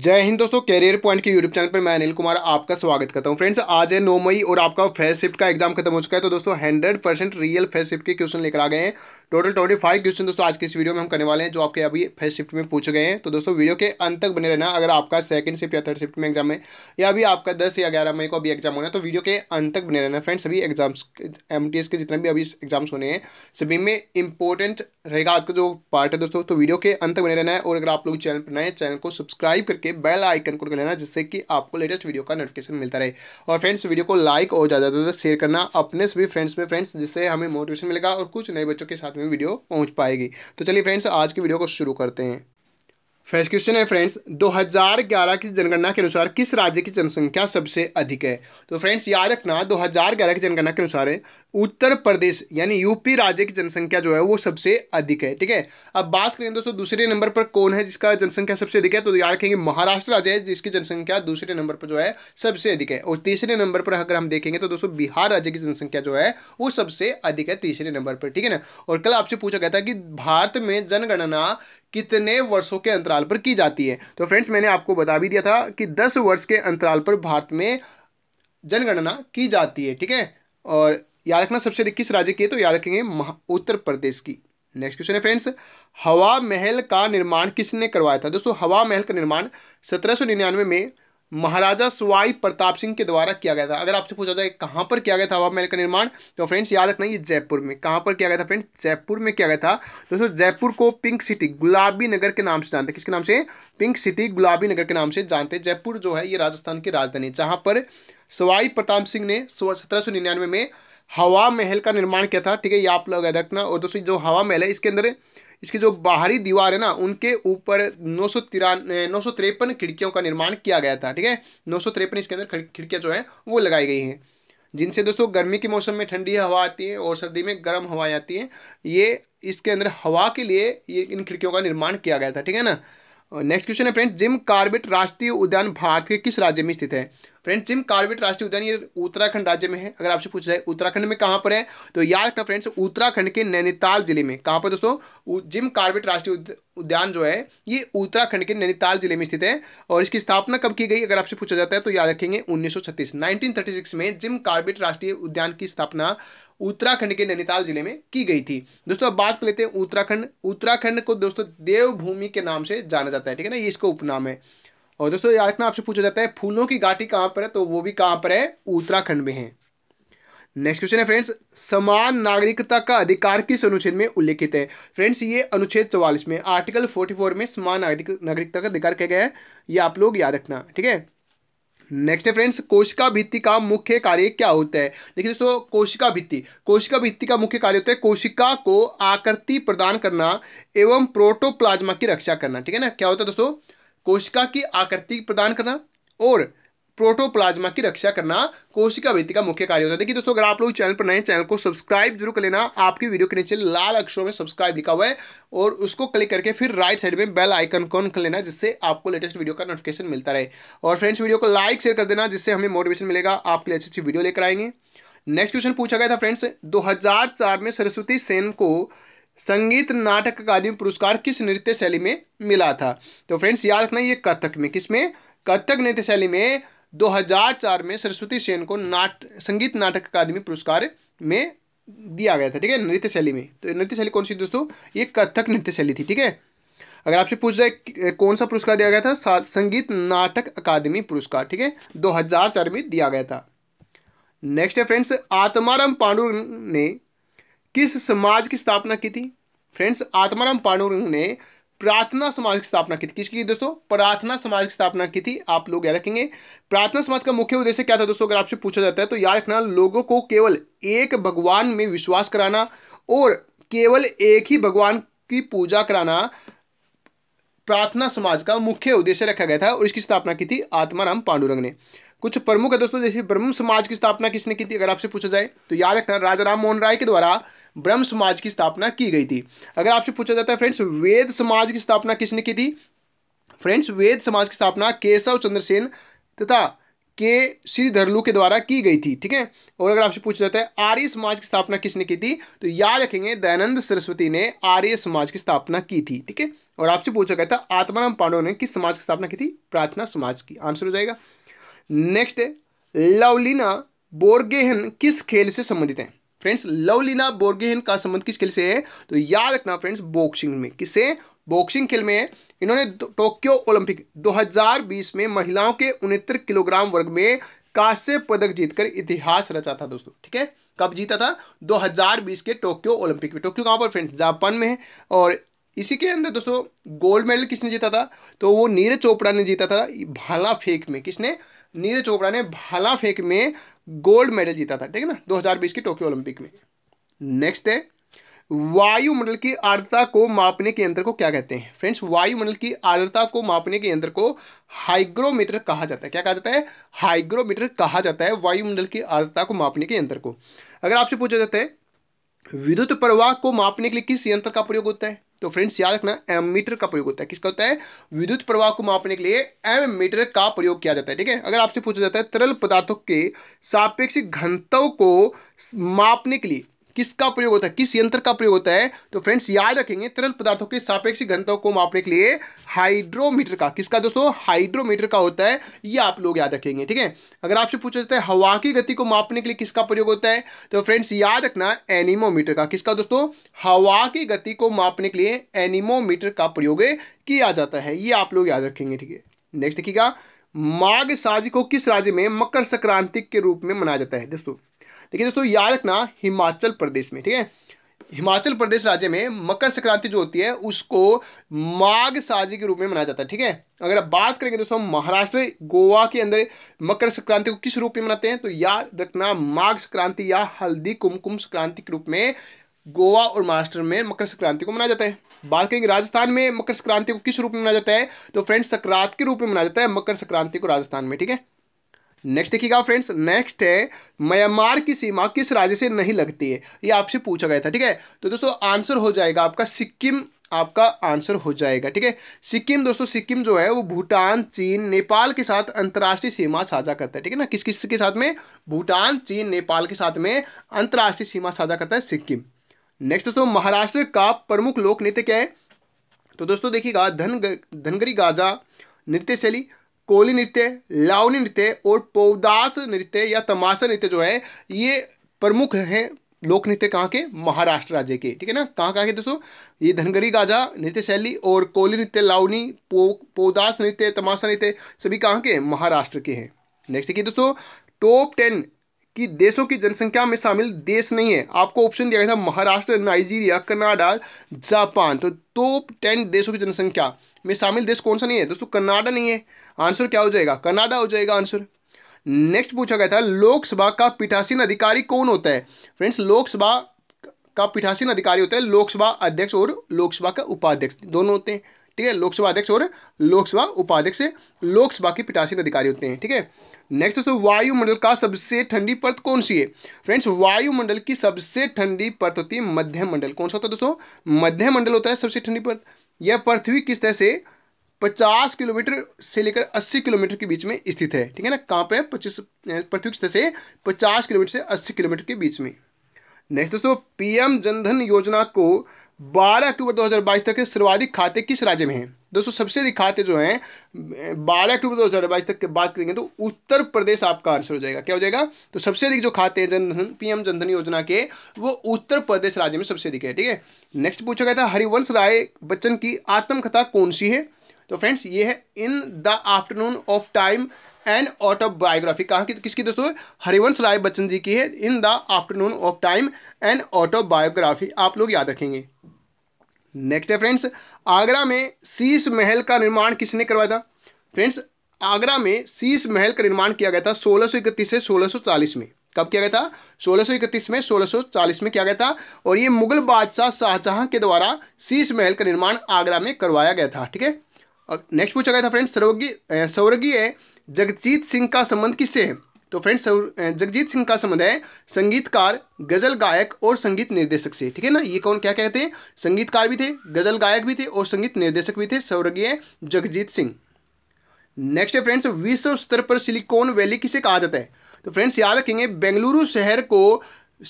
जय हिंद दोस्तों कैरियर पॉइंट के यूट्यूब चैनल पर मैं अनिल कुमार आपका स्वागत करता हूं फ्रेंड्स आज है नौ मई और आपका फेस शिफ्ट का एग्जाम खत्म हो चुका है तो दोस्तों 100 परसेंट रियल फेस शिफ्ट के क्वेश्चन लेकर आ गए हैं टोटल ट्वेंटी फाइव क्वेश्चन दोस्तों आज के इस वीडियो में हम करने वाले हैं जो आपके अभी फर्स्ट शिफ्ट में पूछे गए हैं तो दोस्तों वीडियो के अंत तक बने रहना अगर आपका सेकंड शिफ्ट या थर्ड शिफ्ट में एग्जाम है या अभी आपका दस या ग्यारह मई को अभी एग्जाम होना है तो वीडियो के अंत तक बने रहना फ्रेंड्स सभी एग्जाम्स एम के जितने भी अभी एग्जाम्स होने हैं सभी में इंपॉर्टेंट रहेगा आज का जो पार्ट है दोस्तों तो वीडियो के अंत तक बने रहना है और अगर आप लोग चैनल पर नए चैनल को सब्सक्राइब करके बेल आइकन को लेना जिससे कि आपको लेटेस्ट वीडियो का नोटिफिकेशन मिलता रहे और फ्रेंड्स वीडियो को लाइक और ज़्यादा से ज़्यादा शेयर करना अपने सभी फ्रेंड्स में फ्रेंड्स जिससे हमें मोटिवेशन मिलेगा और कुछ नए बच्चों के साथ में में वीडियो पहुंच पाएगी तो चलिए फ्रेंड्स आज की वीडियो को शुरू करते हैं फर्स्ट क्वेश्चन है फ्रेंड्स 2011 की जनगणना के अनुसार किस राज्य की जनसंख्या सबसे अधिक है तो फ्रेंड्स याद रखना 2011 की जनगणना के अनुसार उत्तर प्रदेश यानी यूपी राज्य की जनसंख्या जो है वो सबसे अधिक है ठीक है अब बात करें दोस्तों दूसरे नंबर पर कौन है जिसका जनसंख्या सबसे अधिक है तो याद रखेंगे महाराष्ट्र राज्य है जिसकी जनसंख्या दूसरे नंबर पर जो है सबसे अधिक है और तीसरे नंबर पर अगर हम देखेंगे तो दोस्तों बिहार राज्य की जनसंख्या जो है वो सबसे अधिक है तीसरे नंबर पर ठीक है ना और कल आपसे पूछा गया था कि भारत में जनगणना कितने वर्षों के अंतराल पर की जाती है तो फ्रेंड्स मैंने आपको बता भी दिया था कि दस वर्ष के अंतराल पर भारत में जनगणना की जाती है ठीक है और याद रखना सबसे अधिक किस राज्य की है तो याद रखेंगे उत्तर प्रदेश की नेक्स्ट क्वेश्चन है फ्रेंड्स हवा महल का निर्माण किसने करवाया था दोस्तों हवा महल का निर्माण सत्रह में महाराजा सुवाई प्रताप सिंह के द्वारा किया गया था अगर आपसे पूछा जाए कहाँ पर किया गया था हवा महल का निर्माण तो फ्रेंड्स याद रखना ये जयपुर में कहाँ पर किया गया था फ्रेंड्स जयपुर में किया गया था दोस्तों जयपुर को पिंक सिटी गुलाबी नगर के नाम से जानते किसके नाम से पिंक सिटी गुलाबी नगर के नाम से जानते जयपुर जो है ये राजस्थान की राजधानी जहाँ पर सवाई प्रताप सिंह ने सत्रह में हवा महल का निर्माण किया था ठीक है ये आप लोग याद रखना और दोस्तों जो हवा महल है इसके अंदर इसकी जो बाहरी दीवार है ना उनके ऊपर नौ सौ तिरानवे नौ सौ तिरपन खिड़कियों का निर्माण किया गया था ठीक है नौ सौ तिरपन इसके अंदर खिड़कियाँ जो हैं वो लगाई गई हैं जिनसे दोस्तों गर्मी के मौसम में ठंडी हवा आती है और सर्दी में गर्म हवाएं आती हैं ये इसके अंदर हवा के लिए ये इन खिड़कियों का निर्माण किया गया था ठीक है ना नेक्स्ट क्वेश्चन है फ्रेंड्स जिम कार्बेट राष्ट्रीय उद्यान भारत के किस राज्य में स्थित है फ्रेंड्स जिम कार्बेट राष्ट्रीय उद्यान ये उत्तराखंड राज्य में है अगर आपसे पूछ जाए उत्तराखंड में कहाँ पर है तो याद रखना फ्रेंड्स उत्तराखंड के नैनीताल जिले में कहाँ पर दोस्तों जिम कार्बेट राष्ट्रीय उद्यान जो है ये उत्तराखंड के नैनीताल जिले में स्थित है और इसकी स्थापना कब की गई अगर आपसे पूछा जाता है तो याद रखेंगे उन्नीस सौ में जिम कार्बेट राष्ट्रीय उद्यान की स्थापना उत्तराखंड के नैनीताल जिले में की गई थी दोस्तों अब बात कर लेते हैं उत्तराखंड उत्तराखंड को दोस्तों देवभूमि के नाम से जाना जाता है ठीक है ना ये इसका उपनाम है और दोस्तों याद रखना आपसे पूछा जाता है फूलों की घाटी कहाँ पर है तो वो भी कहाँ पर है उत्तराखंड में है नेक्स्ट क्वेश्चन है फ्रेंड्स समान नागरिकता का अधिकार किस अनुच्छेद में उल्लेखित है फ्रेंड्स ये अनुच्छेद चौवालीस में आर्टिकल फोर्टी फोर में समान नागरिक नागरिकता का अधिकार कह गया है ये आप लोग याद रखना ठीक है नेक्स्ट है फ्रेंड्स कोशिका भित्ति का मुख्य कार्य क्या होता है देखिए दोस्तों कोशिका भित्ति कोशिका भित्ति का मुख्य कार्य होता है कोशिका को आकृति प्रदान करना एवं प्रोटोप्लाज्मा की रक्षा करना ठीक है ना क्या होता है दोस्तों कोशिका की आकृति प्रदान करना और प्रोटोप्लाज्मा की रक्षा करना कोशिका भित्ति का मुख्य कार्य होता है देखिए दोस्तों अगर आप लोग चैनल पर नए चैनल को सब्सक्राइब जरूर कर लेना आपकी वीडियो के नीचे लाल अक्षरों में सब्सक्राइब लिखा हुआ है और उसको क्लिक करके फिर राइट साइड में बेल आइकन कॉन कर लेना जिससे आपको लेटेस्ट वीडियो का नोटिफिकेशन मिलता रहे और फ्रेंड्स वीडियो को लाइक शेयर कर देना जिससे हमें मोटिवेशन मिलेगा आपके लिए अच्छी अच्छी वीडियो लेकर आएंगे नेक्स्ट क्वेश्चन पूछा गया था फ्रेंड्स 2004 में सरस्वती सेन को संगीत नाटक अकादमी पुरस्कार किस नृत्य शैली में मिला था तो फ्रेंड्स याद रखना ये कथक में किस में कथक नृत्य शैली में 2004 में सरस्वती सेन को नाट संगीत नाटक अकादमी पुरस्कार में दिया गया था ठीक है नृत्य शैली में तो नृत्य शैली कौन सी दोस्तों ये कथक नृत्य शैली थी ठीक है अगर आपसे पूछ जाए कौन सा पुरस्कार दिया गया था संगीत नाटक अकादमी पुरस्कार ठीक है दो में दिया गया था नेक्स्ट है फ्रेंड्स आत्माराम पांडुर ने किस समाज की स्थापना की थी फ्रेंड्स आत्माराम पांडुर ने प्रार्थना समाज की स्थापना की थी किसकी की दोस्तों प्रार्थना समाज की स्थापना की थी आप लोग याद रखेंगे प्रार्थना समाज का मुख्य उद्देश्य क्या था दोस्तों अगर आपसे पूछा जाता है तो याद रखना लोगों को केवल एक भगवान में विश्वास कराना और केवल एक ही भगवान की पूजा कराना प्रार्थना समाज का मुख्य उद्देश्य रखा गया था और इसकी स्थापना की थी आत्माराम पांडुरंग ने कुछ प्रमुख है दोस्तों जैसे ब्रह्म समाज की स्थापना किसने की थी अगर आपसे पूछा जाए तो याद रखना राजा राम मोहन राय के द्वारा ब्रह्म समाज की स्थापना की गई थी अगर आपसे पूछा जाता है फ्रेंड्स वेद समाज की स्थापना किसने की थी फ्रेंड्स वेद समाज की स्थापना केशव चंद्रसेन तथा के श्री के द्वारा की गई थी ठीक है और अगर आपसे पूछा जाता है आर्य समाज की स्थापना किसने की थी तो याद रखेंगे दयानंद सरस्वती ने आर्य समाज की स्थापना की थी ठीक है और आपसे पूछा गया था आत्माराम पांडव ने किस समाज की स्थापना की थी प्रार्थना समाज की आंसर हो जाएगा नेक्स्ट है लवलीना बोर्गेहन किस खेल से संबंधित हैं फ्रेंड्स लवलीना बोर्गेहन का संबंध किस खेल से है तो याद रखना फ्रेंड्स बॉक्सिंग में किससे बॉक्सिंग खेल में इन्होंने टोक्यो ओलंपिक 2020 में महिलाओं के उनहत्तर किलोग्राम वर्ग में कांस्य पदक जीतकर इतिहास रचा था दोस्तों ठीक है कब जीता था 2020 के टोक्यो ओलंपिक में टोक्यो कहाँ पर फ्रेंड्स जापान में है और इसी के अंदर दोस्तों गोल्ड मेडल किसने जीता था तो वो नीरज चोपड़ा ने जीता था भाला फेंक में किसने नीरज चोपड़ा ने भाला फेंक में गोल्ड मेडल जीता था ठीक है ना 2020 की टोक्यो ओलंपिक में नेक्स्ट है वायुमंडल की आर्द्रता को मापने के यंत्र को क्या कहते हैं फ्रेंड्स वायुमंडल की आर्द्रता को मापने के यंत्र को हाइग्रोमीटर कहा जाता है क्या कहा जाता है हाइग्रोमीटर कहा जाता है वायुमंडल की आर्द्रता को मापने के यंत्र को अगर आपसे पूछा जाता है विद्युत प्रवाह को मापने के लिए किस यंत्र का प्रयोग होता है तो फ्रेंड्स याद रखना एम मीटर का प्रयोग होता है किसका होता है विद्युत प्रवाह को मापने के लिए एम मीटर का प्रयोग किया जाता है ठीक है अगर आपसे पूछा जाता है तरल पदार्थों के सापेक्षिक घनत्व को मापने के लिए किसका प्रयोग होता है किस यंत्र का प्रयोग होता है तो फ्रेंड्स याद रखेंगे तरल पदार्थों के सापेक्षिक घनता को मापने के लिए हाइड्रोमीटर का किसका दोस्तों हाइड्रोमीटर का होता है ये आप लोग याद रखेंगे ठीक है अगर आपसे पूछा जाता है हवा की गति को मापने के लिए किसका प्रयोग होता है तो फ्रेंड्स याद रखना एनिमोमीटर का किसका दोस्तों हवा की गति को मापने के लिए एनिमोमीटर का प्रयोग किया जाता है ये आप लोग याद रखेंगे ठीक है नेक्स्ट देखिएगा माघ साज को किस राज्य में मकर संक्रांति के रूप में मनाया जाता है दोस्तों देखिए दोस्तों याद रखना हिमाचल प्रदेश में ठीक है हिमाचल प्रदेश राज्य में मकर संक्रांति जो होती है उसको माघ साजी के रूप में मनाया जाता है ठीक है अगर आप बात करेंगे दोस्तों महाराष्ट्र गोवा के अंदर मकर संक्रांति को किस रूप में मनाते हैं तो याद रखना माघ संक्रांति या हल्दी कुमकुम संक्रांति के रूप में गोवा और महाराष्ट्र में मकर संक्रांति को मनाया जाता है बात करेंगे राजस्थान में मकर संक्रांति को किस रूप में मनाया जाता है तो फ्रेंड्स संक्रांत के रूप में मनाया जाता है मकर संक्रांति को राजस्थान में ठीक है नेक्स्ट देखिएगा फ्रेंड्स नेक्स्ट है म्यांमार की सीमा किस राज्य से नहीं लगती है ये आपसे पूछा गया था ठीक है तो दोस्तों आंसर हो जाएगा आपका सिक्किम आपका आंसर हो जाएगा ठीक है सिक्किम दोस्तों सिक्किम जो है वो भूटान चीन नेपाल के साथ अंतर्राष्ट्रीय सीमा साझा करता है ठीक है ना किस किस के साथ में भूटान चीन नेपाल के साथ में अंतर्राष्ट्रीय सीमा साझा करता है सिक्किम नेक्स्ट दोस्तों महाराष्ट्र का प्रमुख लोक नृत्य क्या है तो दोस्तों देखिएगा धन धनगरी गाजा नृत्य शैली कोली नृत्य लावनी नृत्य और पौदास नृत्य या तमाशा नृत्य जो है ये प्रमुख हैं लोक नृत्य कहाँ के महाराष्ट्र राज्य के ठीक है ना कहाँ कहाँ के दोस्तों ये धनगरी गाजा नृत्य शैली और कोली नृत्य लावनी पो पौदास नृत्य तमाशा नृत्य सभी कहाँ के महाराष्ट्र के हैं नेक्स्ट देखिए दोस्तों टॉप टेन की देशों की जनसंख्या में शामिल देश नहीं है आपको ऑप्शन दिया गया था महाराष्ट्र नाइजीरिया कनाडा जापान तो टॉप टेन देशों की जनसंख्या में शामिल देश कौन सा नहीं है दोस्तों कनाडा नहीं है आंसर क्या हो जाएगा कनाडा हो जाएगा आंसर नेक्स्ट पूछा गया था लोकसभा का पीठासीन अधिकारी कौन होता है फ्रेंड्स लोकसभा का पीठासीन अधिकारी होता है लोकसभा अध्यक्ष और लोकसभा का उपाध्यक्ष दोनों होते हैं ठीक है लोकसभा अध्यक्ष और लोकसभा उपाध्यक्ष लोकसभा के पीठासीन अधिकारी होते हैं ठीक है नेक्स्ट दोस्तों वायुमंडल का सबसे ठंडी परत कौन सी है फ्रेंड्स वायुमंडल की सबसे ठंडी परत होती है मध्यमंडल कौन सा होता है दोस्तों मध्यमंडल होता है सबसे ठंडी परत यह पृथ्वी किस तरह से 50 किलोमीटर से लेकर 80 किलोमीटर के बीच में स्थित है ठीक है ना कहाँ पे पच्चीस पृथ्वी से 50 किलोमीटर से 80 किलोमीटर के बीच में नेक्स्ट दोस्तों पीएम जनधन योजना को 12 अक्टूबर 2022 तक के सर्वाधिक खाते किस राज्य में हैं दोस्तों सबसे अधिक खाते जो हैं 12 अक्टूबर 2022 तक की बात करेंगे तो उत्तर प्रदेश आपका आंसर हो जाएगा क्या हो जाएगा तो सबसे अधिक जो खाते हैं जनधन पीएम जनधन योजना के वो उत्तर प्रदेश राज्य में सबसे अधिक है ठीक है नेक्स्ट पूछा गया था हरिवंश राय बच्चन की आत्मकथा कौन सी है तो फ्रेंड्स ये है in the afternoon of time and autobiography कहाँ की किसकी दोस्तों हरिवंश राय बच्चन जी की है in the afternoon of time and autobiography आप लोग याद रखेंगे नेक्स्ट है फ्रेंड्स आगरा में शीश महल का निर्माण किसने करवाया था फ्रेंड्स आगरा में शीश महल का निर्माण किया गया था सोलह से सोलह में कब किया गया था सोलह में सोलह में किया गया था और ये मुगल बादशाह शाहजहां के द्वारा शीश महल का निर्माण आगरा में करवाया गया था ठीक है नेक्स्ट पूछा गया था फ्रेंड्स सौरगी सौरगीय जगजीत सिंह का संबंध किससे है तो फ्रेंड्स जगजीत सिंह का संबंध है संगीतकार गजल गायक और संगीत निर्देशक से ठीक है ना ये कौन क्या कहते हैं संगीतकार भी थे गजल गायक भी थे और संगीत निर्देशक भी थे सौरगीय जगजीत सिंह नेक्स्ट है फ्रेंड्स विश्व स्तर पर सिलिकॉन वैली किसे कहा जाता है तो फ्रेंड्स याद रखेंगे बेंगलुरु शहर को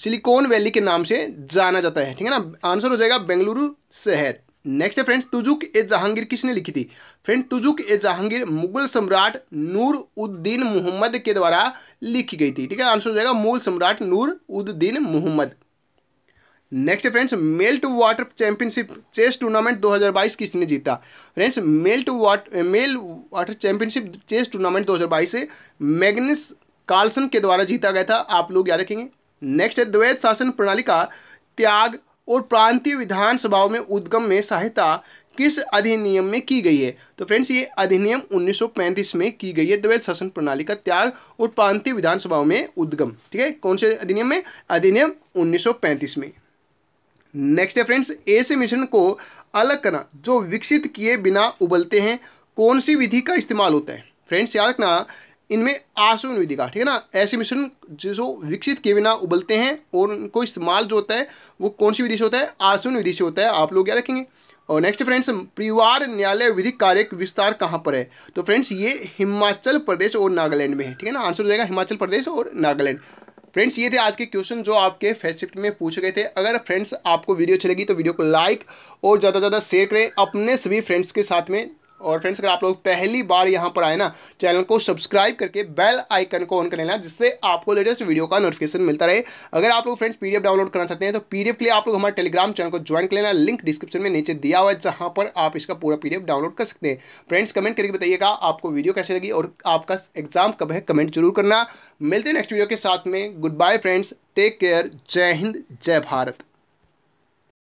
सिलिकॉन वैली के नाम से जाना जाता है ठीक है ना आंसर हो जाएगा बेंगलुरु शहर नेक्स्ट है फ्रेंड्स तुजुक ए जहांगीर किसने लिखी थी फ्रेंड तुजुक ए जहांगीर मुगल सम्राट नूर उद्दीन मोहम्मद के द्वारा लिखी गई थी ठीक है आंसर हो जाएगा मूल सम्राट Nur Uddin Mohammad next friends meltwater championship chess tournament 2022 किसने जीता फ्रेंड्स मेल्ट वाट meltwater championship chess tournament 2022 से मैग्नस कार्लसन के द्वारा जीता गया था आप लोग याद रखेंगे नेक्स्ट है द्वैध शासन प्रणाली का त्याग और प्रांतीय विधानसभाओं में उद्गम में सहायता किस अधिनियम में की गई है तो फ्रेंड्स ये अधिनियम 1935 में की गई है द्वैध शासन प्रणाली का त्याग और प्रांतीय विधानसभाओं में उद्गम ठीक है कौन से अधिनियम में अधिनियम 1935 में नेक्स्ट है फ्रेंड्स ऐसे मिशन को अलग करना जो विकसित किए बिना उबलते हैं कौन सी विधि का इस्तेमाल होता है फ्रेंड्स याद रखना इनमें आसून विधि का ठीक है ना ऐसे मिश्रण जिसको विकसित किए बिना उबलते हैं और उनको इस्तेमाल जो होता है वो कौन सी विधि से होता है आसून विधि से होता है आप लोग याद रखेंगे और नेक्स्ट फ्रेंड्स परिवार न्यायालय विधिक कार्य विस्तार कहाँ पर है तो फ्रेंड्स ये हिमाचल प्रदेश और नागालैंड में है ठीक है ना आंसर हो जाएगा हिमाचल प्रदेश और नागालैंड फ्रेंड्स ये थे आज के क्वेश्चन जो आपके फेस्ट में पूछे गए थे अगर फ्रेंड्स आपको वीडियो अच्छी लगी तो वीडियो को लाइक और ज़्यादा से ज़्यादा शेयर करें अपने सभी फ्रेंड्स के साथ में और फ्रेंड्स अगर आप लोग पहली बार यहाँ पर आए ना चैनल को सब्सक्राइब करके बेल आइकन को ऑन कर लेना जिससे आपको लेटेस्ट वीडियो का नोटिफिकेशन मिलता रहे अगर आप लोग फ्रेंड्स पीडीएफ डाउनलोड करना चाहते हैं तो पीडीएफ के लिए आप लोग हमारे टेलीग्राम चैनल को ज्वाइन कर लेना लिंक डिस्क्रिप्शन में नीचे दिया हुआ है जहाँ पर आप इसका पूरा पी डाउनलोड कर सकते हैं फ्रेंड्स कमेंट करके बताइएगा आपको वीडियो कैसे लगी और आपका एग्जाम कब है कमेंट जरूर करना मिलते हैं नेक्स्ट वीडियो के साथ में good bye friends take care Jai Hind जय भारत